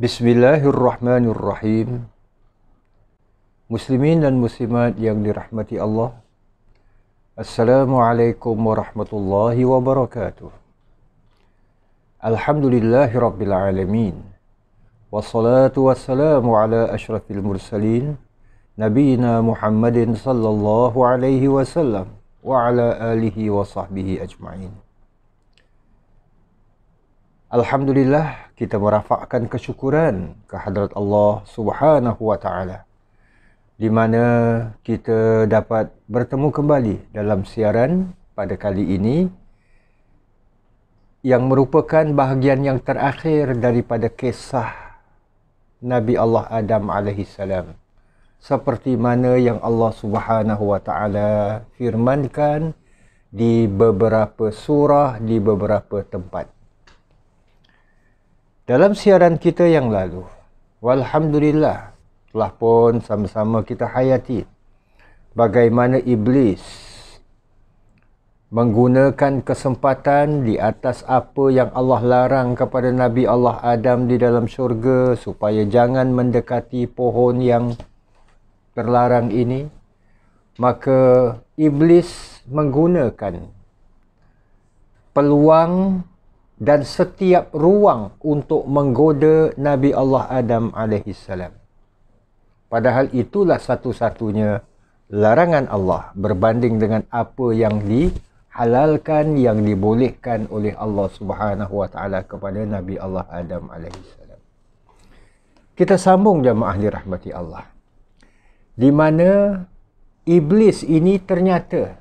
Bismillahirrahmanirrahim Muslimin dan muslimat yang dirahmati Allah Assalamualaikum warahmatullahi wabarakatuh Alhamdulillahirrabbilalamin Wassalatu wassalamu ala ashrafil mursalin Nabiina Muhammadin sallallahu alaihi wasallam Wa ala alihi wa sahbihi ajma'in Alhamdulillah kita merafakkan kesyukuran ke Allah Subhanahu Wa Taala di mana kita dapat bertemu kembali dalam siaran pada kali ini yang merupakan bahagian yang terakhir daripada kisah Nabi Allah Adam alaihi salam seperti mana yang Allah Subhanahu wa taala firmankan di beberapa surah di beberapa tempat dalam siaran kita yang lalu, Walhamdulillah telah pun sama-sama kita hayati bagaimana Iblis menggunakan kesempatan di atas apa yang Allah larang kepada Nabi Allah Adam di dalam syurga supaya jangan mendekati pohon yang terlarang ini. Maka Iblis menggunakan peluang dan setiap ruang untuk menggoda Nabi Allah Adam alaihi salam. Padahal itulah satu-satunya larangan Allah berbanding dengan apa yang dihalalkan yang dibolehkan oleh Allah Subhanahu wa taala kepada Nabi Allah Adam alaihi salam. Kita sambung jemaah dirahmati Allah. Di mana iblis ini ternyata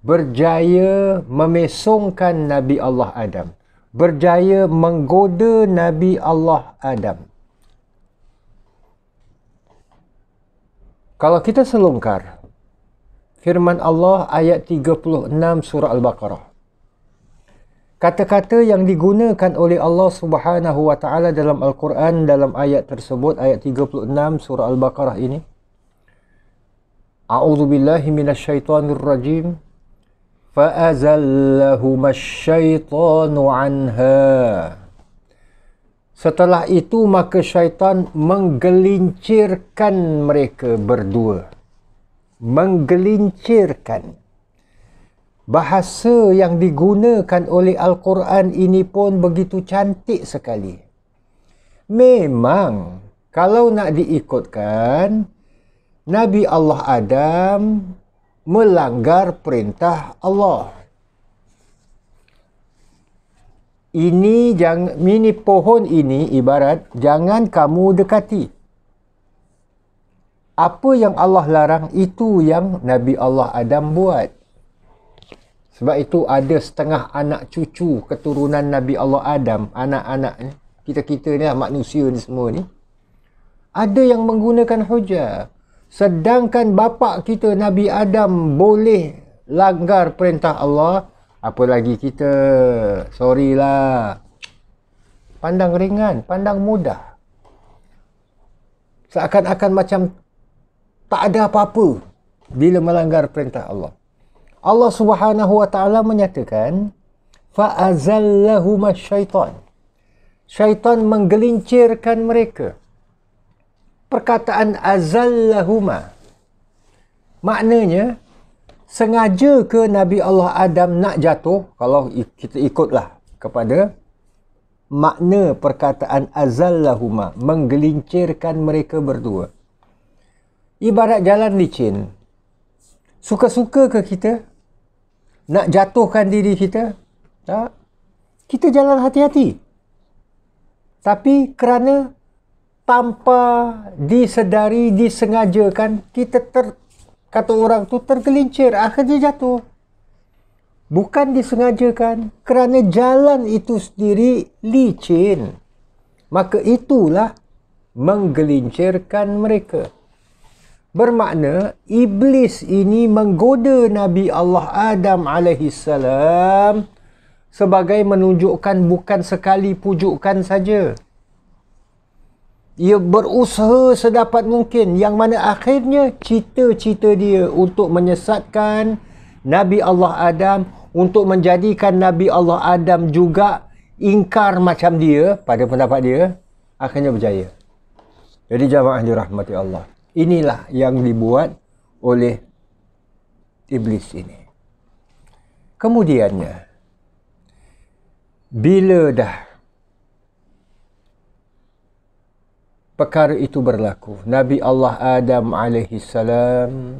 berjaya memesongkan Nabi Allah Adam berjaya menggoda Nabi Allah Adam. Kalau kita selongkar firman Allah ayat 36 surah Al-Baqarah. Kata-kata yang digunakan oleh Allah Subhanahu wa taala dalam Al-Quran dalam ayat tersebut ayat 36 surah Al-Baqarah ini. A'udzubillahi minasyaitonirrajim. فَأَزَلَّهُمَ الشَّيْطَانُ عَنْهَا Setelah itu, maka syaitan menggelincirkan mereka berdua. Menggelincirkan. Bahasa yang digunakan oleh Al-Quran ini pun begitu cantik sekali. Memang, kalau nak diikutkan, Nabi Allah Adam melanggar perintah Allah. Ini jangan mini pohon ini ibarat jangan kamu dekati. Apa yang Allah larang itu yang Nabi Allah Adam buat. Sebab itu ada setengah anak cucu keturunan Nabi Allah Adam, anak-anak eh, kita-kita ni lah, manusia ni semua ni. Ada yang menggunakan hujah. Sedangkan bapa kita Nabi Adam boleh langgar perintah Allah. Apalagi kita. Sorry lah. Pandang ringan. Pandang mudah. Seakan-akan macam tak ada apa-apa bila melanggar perintah Allah. Allah subhanahu wa ta'ala menyatakan فَأَزَلَّهُمَا syaitan. Syaitan menggelincirkan mereka perkataan azallahuma. Maknanya, sengaja ke Nabi Allah Adam nak jatuh, kalau kita ikutlah kepada makna perkataan azallahuma, menggelincirkan mereka berdua. Ibarat jalan licin. Suka-suka ke kita? Nak jatuhkan diri kita? Tak. Kita jalan hati-hati. Tapi kerana tanpa disedari, disengajakan, kita ter, kata orang tu tergelincir, akhirnya jatuh. Bukan disengajakan kerana jalan itu sendiri licin. Maka itulah menggelincirkan mereka. Bermakna iblis ini menggoda Nabi Allah Adam alaihi sebagai menunjukkan bukan sekali pujukan saja ia berusaha sedapat mungkin yang mana akhirnya cita-cita dia untuk menyesatkan Nabi Allah Adam untuk menjadikan Nabi Allah Adam juga ingkar macam dia pada pendapat dia akhirnya berjaya jadi jamaah dirahmati Allah inilah yang dibuat oleh iblis ini kemudiannya bila dah perkara itu berlaku. Nabi Allah Adam alaihi salam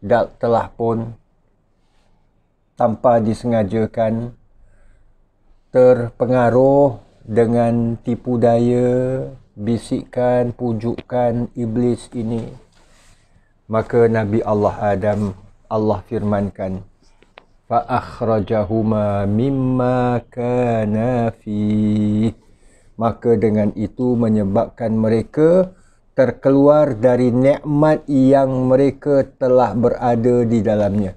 dah telah pun tanpa disengajakan terpengaruh dengan tipu daya bisikan pujukan iblis ini maka nabi Allah Adam Allah firmankan fa akhrajahuma mimma kana fihi maka dengan itu menyebabkan mereka terkeluar dari nikmat yang mereka telah berada di dalamnya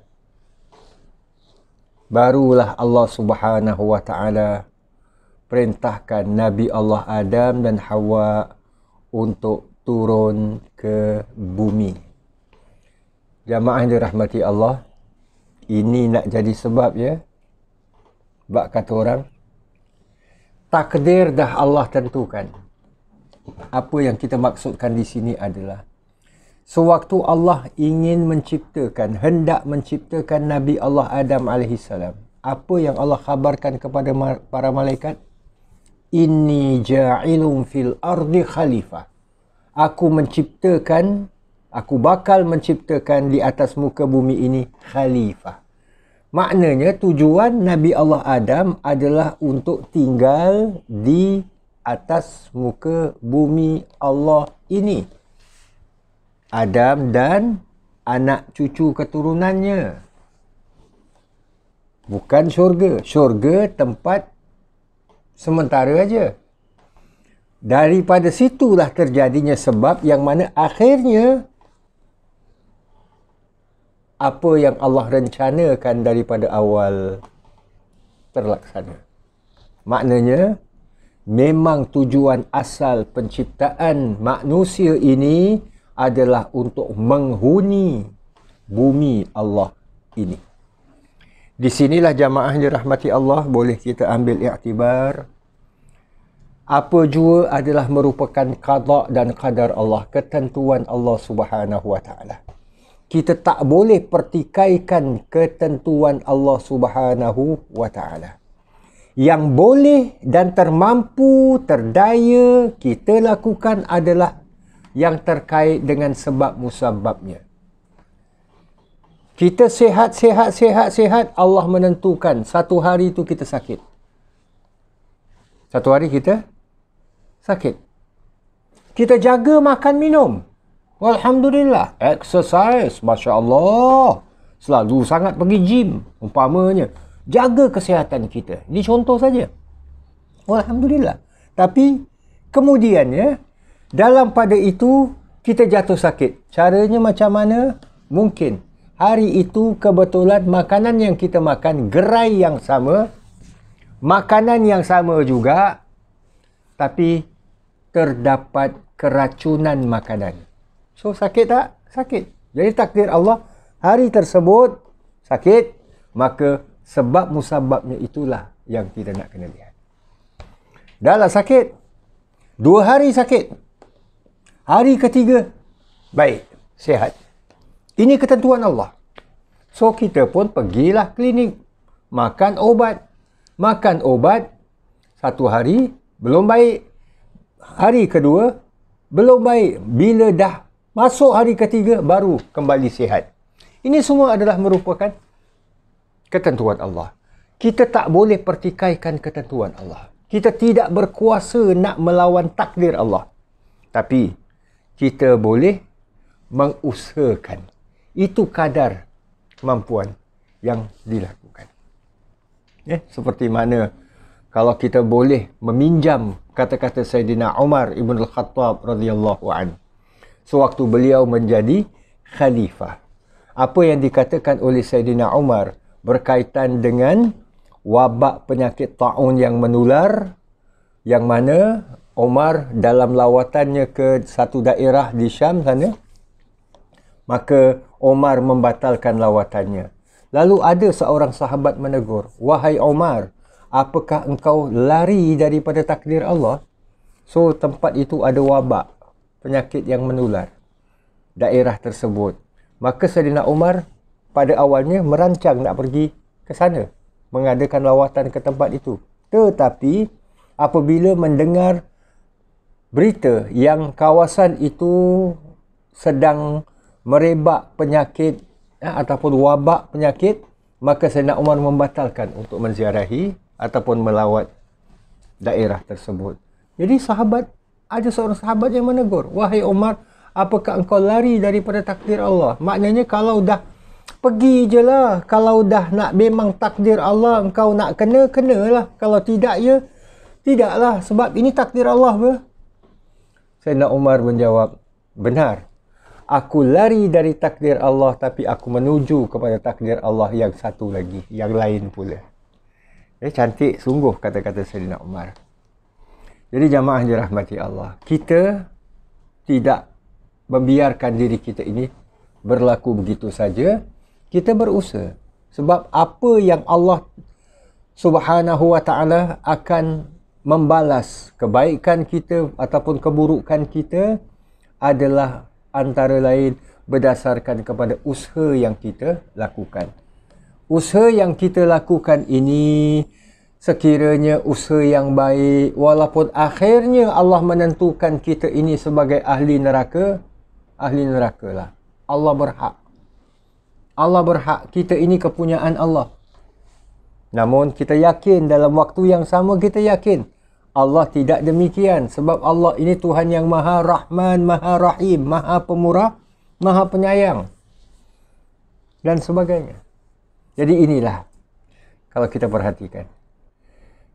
barulah Allah Subhanahu wa taala perintahkan Nabi Allah Adam dan Hawa untuk turun ke bumi jemaah dirahmati Allah ini nak jadi sebab ya Bak kata orang takdir dah Allah tentukan. Apa yang kita maksudkan di sini adalah sewaktu Allah ingin menciptakan, hendak menciptakan Nabi Allah Adam alaihi Apa yang Allah khabarkan kepada para malaikat? ini ja'ilun fil ardi khalifah. Aku menciptakan, aku bakal menciptakan di atas muka bumi ini khalifah. Maknanya tujuan Nabi Allah Adam adalah untuk tinggal di atas muka bumi Allah ini. Adam dan anak cucu keturunannya. Bukan syurga. Syurga tempat sementara aja. Daripada situlah terjadinya sebab yang mana akhirnya apa yang Allah rencanakan daripada awal terlaksana. Maknanya memang tujuan asal penciptaan manusia ini adalah untuk menghuni bumi Allah ini. Di sinilah jamaah dirahmati Allah boleh kita ambil iktibar apa jua adalah merupakan qada dan qadar Allah, ketentuan Allah Subhanahu wa taala kita tak boleh pertikaikan ketentuan Allah Subhanahu wa taala. Yang boleh dan termampu terdaya kita lakukan adalah yang terkait dengan sebab musababnya. Kita sihat sihat sihat sihat Allah menentukan satu hari itu kita sakit. Satu hari kita sakit. Kita jaga makan minum. Alhamdulillah, exercise, Masya Allah. Selalu sangat pergi gym, umpamanya. Jaga kesihatan kita. Ini contoh saja. Alhamdulillah. Tapi, kemudiannya, dalam pada itu, kita jatuh sakit. Caranya macam mana? Mungkin. Hari itu, kebetulan makanan yang kita makan, gerai yang sama, makanan yang sama juga, tapi terdapat keracunan makanan. So sakit tak? Sakit. Jadi takdir Allah hari tersebut sakit maka sebab musababnya itulah yang kita nak kena lihat. Dahlah sakit. Dua hari sakit. Hari ketiga baik, sehat. Ini ketentuan Allah. So kita pun pergilah klinik makan obat Makan obat satu hari belum baik. Hari kedua belum baik. Bila dah Masuk hari ketiga baru kembali sihat. Ini semua adalah merupakan ketentuan Allah. Kita tak boleh pertikaikan ketentuan Allah. Kita tidak berkuasa nak melawan takdir Allah. Tapi kita boleh mengusahakan. Itu kadar kemampuan yang dilakukan. Eh, seperti mana kalau kita boleh meminjam kata-kata Sayyidina Umar Ibn Al-Khattab radhiyallahu anhu sewaktu beliau menjadi khalifah. Apa yang dikatakan oleh Saidina Umar berkaitan dengan wabak penyakit taun yang menular yang mana Umar dalam lawatannya ke satu daerah di Syam sana maka Umar membatalkan lawatannya. Lalu ada seorang sahabat menegur, "Wahai Umar, apakah engkau lari daripada takdir Allah?" So tempat itu ada wabak penyakit yang menular daerah tersebut. Maka Saidina Umar pada awalnya merancang nak pergi ke sana, mengadakan lawatan ke tempat itu. Tetapi apabila mendengar berita yang kawasan itu sedang merebak penyakit ya, ataupun wabak penyakit, maka Saidina Umar membatalkan untuk menziarahi ataupun melawat daerah tersebut. Jadi sahabat ada seorang sahabat yang menegur wahai Umar apakah engkau lari daripada takdir Allah maknanya kalau dah pergi je lah kalau dah nak memang takdir Allah engkau nak kena kena lah, kalau tidak ya tidaklah sebab ini takdir Allah ke ya. Sayyidina Umar menjawab benar aku lari dari takdir Allah tapi aku menuju kepada takdir Allah yang satu lagi yang lain pula eh cantik sungguh kata-kata Sayyidina Umar jadi jamaah dirahmati Allah, kita tidak membiarkan diri kita ini berlaku begitu saja. Kita berusaha sebab apa yang Allah Subhanahu wa taala akan membalas kebaikan kita ataupun keburukan kita adalah antara lain berdasarkan kepada usaha yang kita lakukan. Usaha yang kita lakukan ini sekiranya usaha yang baik walaupun akhirnya Allah menentukan kita ini sebagai ahli neraka ahli neraka lah Allah berhak Allah berhak kita ini kepunyaan Allah namun kita yakin dalam waktu yang sama kita yakin Allah tidak demikian sebab Allah ini Tuhan yang maha rahman maha rahim maha pemurah maha penyayang dan sebagainya jadi inilah kalau kita perhatikan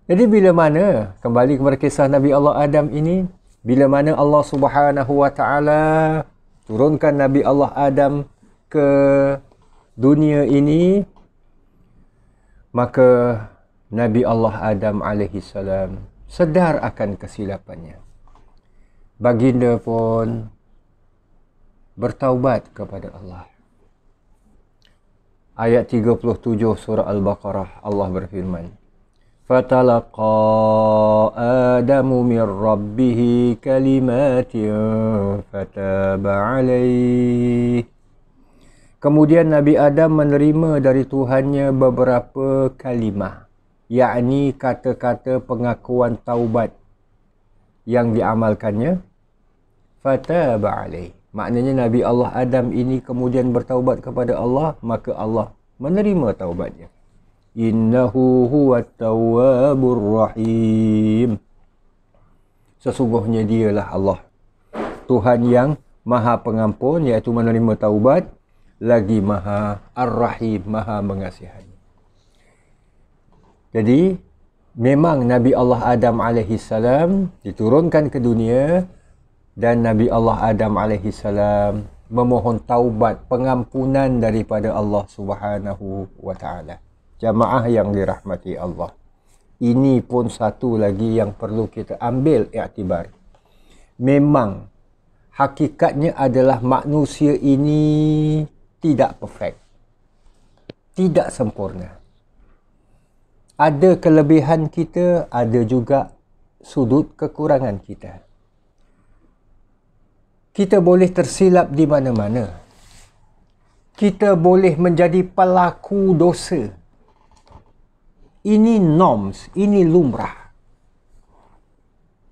jadi bila mana kembali kepada kisah Nabi Allah Adam ini, bila mana Allah Subhanahu Wa Taala turunkan Nabi Allah Adam ke dunia ini, maka Nabi Allah Adam alaihi salam sedar akan kesilapannya. Baginda pun bertaubat kepada Allah. Ayat 37 surah Al-Baqarah Allah berfirman فتلقى آدم من ربه كلمات فتاب عليه Kemudian Nabi Adam menerima dari Tuhannya beberapa kalimah yakni kata-kata pengakuan taubat yang diamalkannya fataba alaih maknanya Nabi Allah Adam ini kemudian bertaubat kepada Allah maka Allah menerima taubatnya innahu huwa tawwabur rahim sesungguhnya dialah Allah Tuhan yang maha pengampun iaitu menerima taubat lagi maha ar-rahim maha mengasihani jadi memang Nabi Allah Adam alaihi salam diturunkan ke dunia dan Nabi Allah Adam alaihi salam memohon taubat pengampunan daripada Allah Subhanahu wa taala jamaah yang dirahmati Allah. Ini pun satu lagi yang perlu kita ambil iktibar. Memang hakikatnya adalah manusia ini tidak perfect. Tidak sempurna. Ada kelebihan kita, ada juga sudut kekurangan kita. Kita boleh tersilap di mana-mana. Kita boleh menjadi pelaku dosa ini norms, ini lumrah.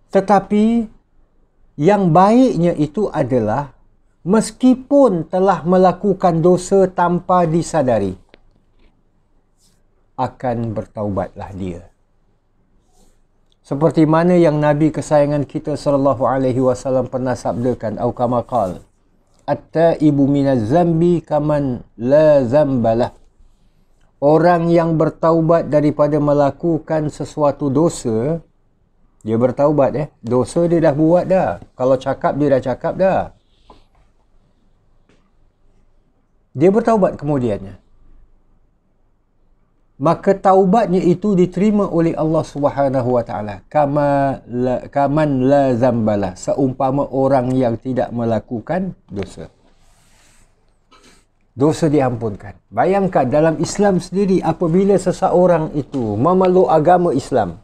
Tetapi yang baiknya itu adalah meskipun telah melakukan dosa tanpa disadari, akan bertaubatlah dia. Seperti mana yang Nabi kesayangan kita sallallahu alaihi wasallam pernah sabdakan au kama qala atta ibu minaz zambi kaman la zambalah orang yang bertaubat daripada melakukan sesuatu dosa dia bertaubat eh dosa dia dah buat dah kalau cakap dia dah cakap dah dia bertaubat kemudiannya maka taubatnya itu diterima oleh Allah Subhanahu wa taala kaman la zambala seumpama orang yang tidak melakukan dosa dosa diampunkan. Bayangkan dalam Islam sendiri apabila seseorang itu memeluk agama Islam.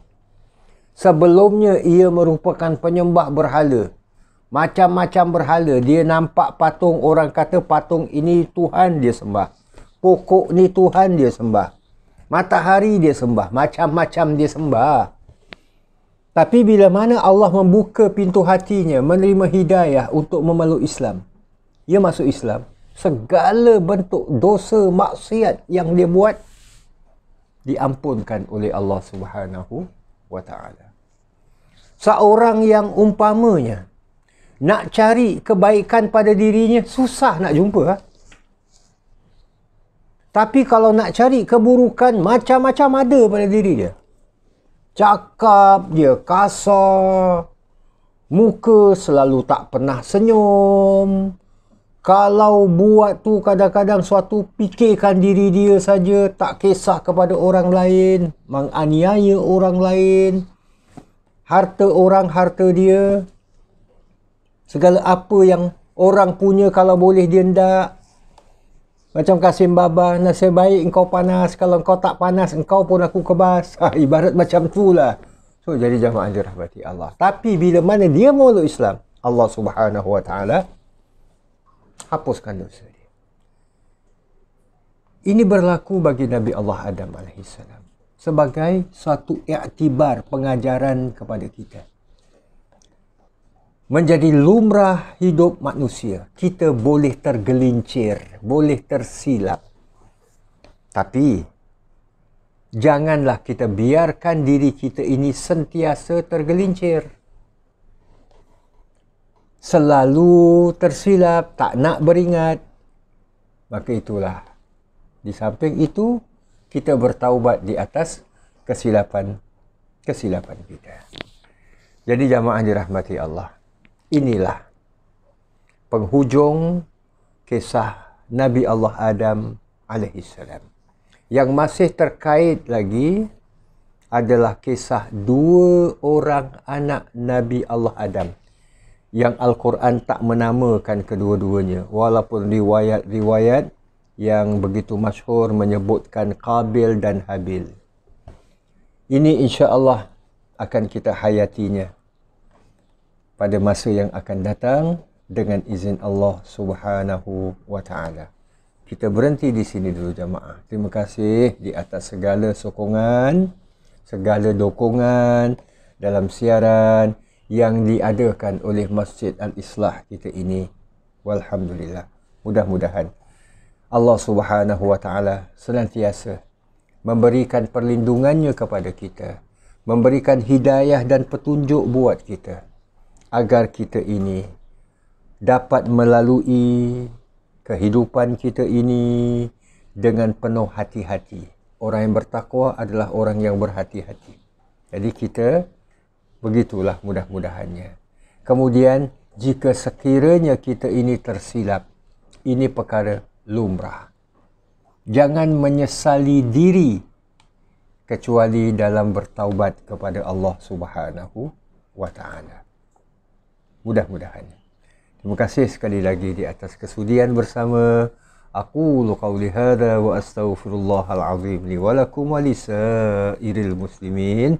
Sebelumnya ia merupakan penyembah berhala. Macam-macam berhala. Dia nampak patung. Orang kata patung ini Tuhan dia sembah. Pokok ni Tuhan dia sembah. Matahari dia sembah. Macam-macam dia sembah. Tapi bila mana Allah membuka pintu hatinya menerima hidayah untuk memeluk Islam. Ia masuk Islam segala bentuk dosa maksiat yang dia buat diampunkan oleh Allah Subhanahu wa taala. Seorang yang umpamanya nak cari kebaikan pada dirinya susah nak jumpa. Ha? Tapi kalau nak cari keburukan macam-macam ada pada diri dia. Cakap dia kasar, muka selalu tak pernah senyum, kalau buat tu kadang-kadang suatu fikirkan diri dia saja tak kisah kepada orang lain menganiaya orang lain harta orang harta dia segala apa yang orang punya kalau boleh dia ndak macam kasim baba nasib baik engkau panas kalau engkau tak panas engkau pun aku kebas ha, ibarat macam tu lah so jadi jamaah dirahmati Allah tapi bila mana dia mau Islam Allah Subhanahu Wa Taala hapuskan dosa dia. Ini berlaku bagi Nabi Allah Adam AS. Sebagai satu iktibar pengajaran kepada kita. Menjadi lumrah hidup manusia. Kita boleh tergelincir, boleh tersilap. Tapi, janganlah kita biarkan diri kita ini sentiasa tergelincir selalu tersilap, tak nak beringat. Maka itulah. Di samping itu, kita bertaubat di atas kesilapan-kesilapan kita. Jadi jamaah dirahmati Allah. Inilah penghujung kisah Nabi Allah Adam alaihissalam. Yang masih terkait lagi adalah kisah dua orang anak Nabi Allah Adam yang Al-Quran tak menamakan kedua-duanya walaupun riwayat-riwayat yang begitu masyhur menyebutkan Qabil dan Habil. Ini insya-Allah akan kita hayatinya pada masa yang akan datang dengan izin Allah Subhanahu wa taala. Kita berhenti di sini dulu jamaah. Terima kasih di atas segala sokongan, segala dukungan dalam siaran yang diadakan oleh Masjid Al-Islah kita ini. Walhamdulillah. Mudah-mudahan Allah Subhanahu Wa Taala senantiasa memberikan perlindungannya kepada kita, memberikan hidayah dan petunjuk buat kita agar kita ini dapat melalui kehidupan kita ini dengan penuh hati-hati. Orang yang bertakwa adalah orang yang berhati-hati. Jadi kita Begitulah mudah-mudahannya. Kemudian, jika sekiranya kita ini tersilap, ini perkara lumrah. Jangan menyesali diri kecuali dalam bertaubat kepada Allah Subhanahu wa mudah mudahannya Terima kasih sekali lagi di atas kesudian bersama. Aku qawli hadza wa astaghfirullahal azim li wa lakum muslimin.